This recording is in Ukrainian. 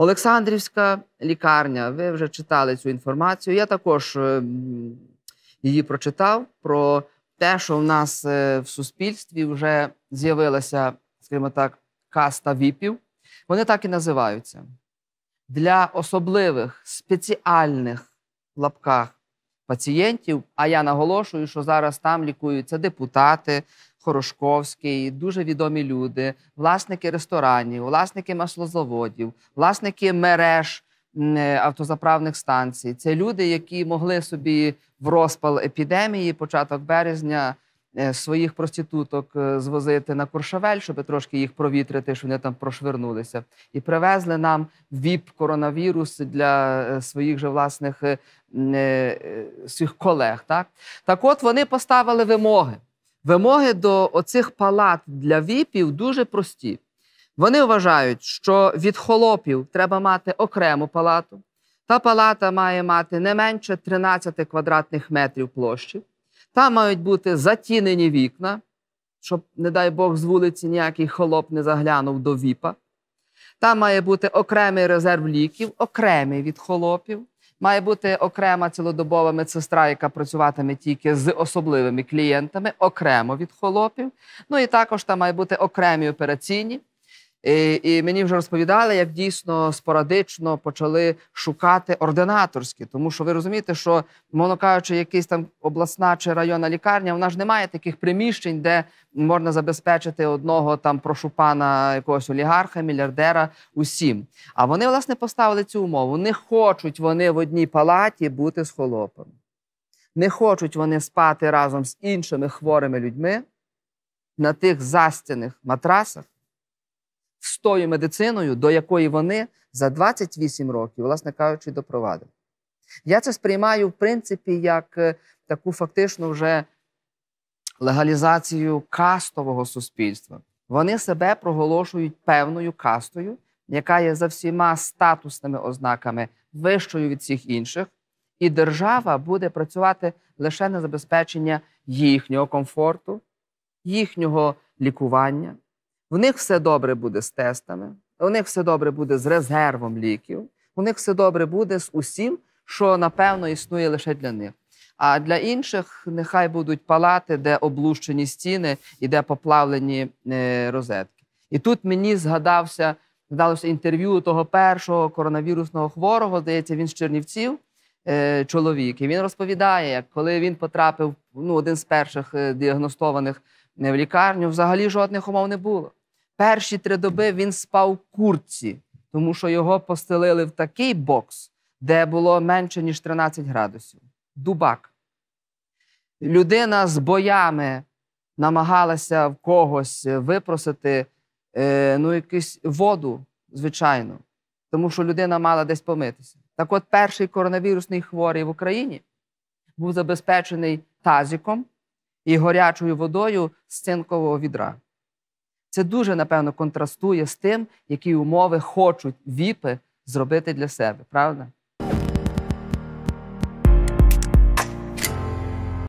Олександрівська лікарня, ви вже читали цю інформацію. Я також е, її прочитав про те, що в нас е, в суспільстві вже з'явилася, скажімо так, каста віпів. Вони так і називаються. Для особливих спеціальних в лапках пацієнтів. А я наголошую, що зараз там лікуються депутати. Хорошковський, дуже відомі люди, власники ресторанів, власники маслозаводів, власники мереж е, автозаправних станцій. Це люди, які могли собі в розпал епідемії, початок березня. Е, своїх проституток е, звозити на Куршавель, щоб трошки їх провітрити, щоб вони там прошвернулися, і привезли нам віп коронавірус для е, своїх же власних своїх колег. Так, так от вони поставили вимоги. Вимоги до оцих палат для віпів дуже прості. Вони вважають, що від холопів треба мати окрему палату. Та палата має мати не менше 13 квадратних метрів площі. Там мають бути затінені вікна, щоб, не дай Бог, з вулиці ніякий холоп не заглянув до віпа. Там має бути окремий резерв ліків, окремий від холопів. Має бути окрема цілодобова медсестра, яка працюватиме тільки з особливими клієнтами, окремо від холопів. Ну і також там має бути окремі операційні. І і мені вже розповідали, як дійсно спорадично почали шукати ординаторські, тому що ви розумієте, що, мовно кажучи, якась там обласна чи районна лікарня, вона ж не має таких приміщень, де можна забезпечити одного там прошупана якогось олігарха, мільярдера, усім. А вони власне поставили цю умову. Не хочуть вони в одній палаті бути з холопами, не хочуть вони спати разом з іншими хворими людьми на тих застяних матрасах з тою медициною, до якої вони за 28 років, власне кажучи, допровадили. Я це сприймаю, в принципі, як е, таку фактично вже легалізацію кастового суспільства. Вони себе проголошують певною кастою, яка є за всіма статусними ознаками вищою від всіх інших, і держава буде працювати лише на забезпечення їхнього комфорту, їхнього лікування. В них все добре буде з тестами, у них все добре буде з резервом ліків, у них все добре буде з усім, що напевно існує лише для них. А для інших нехай будуть палати, де облущені стіни і де поплавлені е, розетки. І тут мені згадався здалося інтерв'ю того першого коронавірусного хворого, здається, він з Чернівців. Е, чоловік і він розповідає, як коли він потрапив ну, один з перших е, діагностованих в лікарню, взагалі жодних умов не було. Перші три доби він спав в курці, тому що його постелили в такий бокс, де було менше, ніж 13 градусів. Дубак. Людина з боями намагалася в когось випросити е, ну, якусь воду, звичайно, тому що людина мала десь помитися. Так от, перший коронавірусний хворий в Україні був забезпечений тазиком і горячою водою з цинкового відра. Це дуже, напевно, контрастує з тим, які умови хочуть віпи зробити для себе, правда?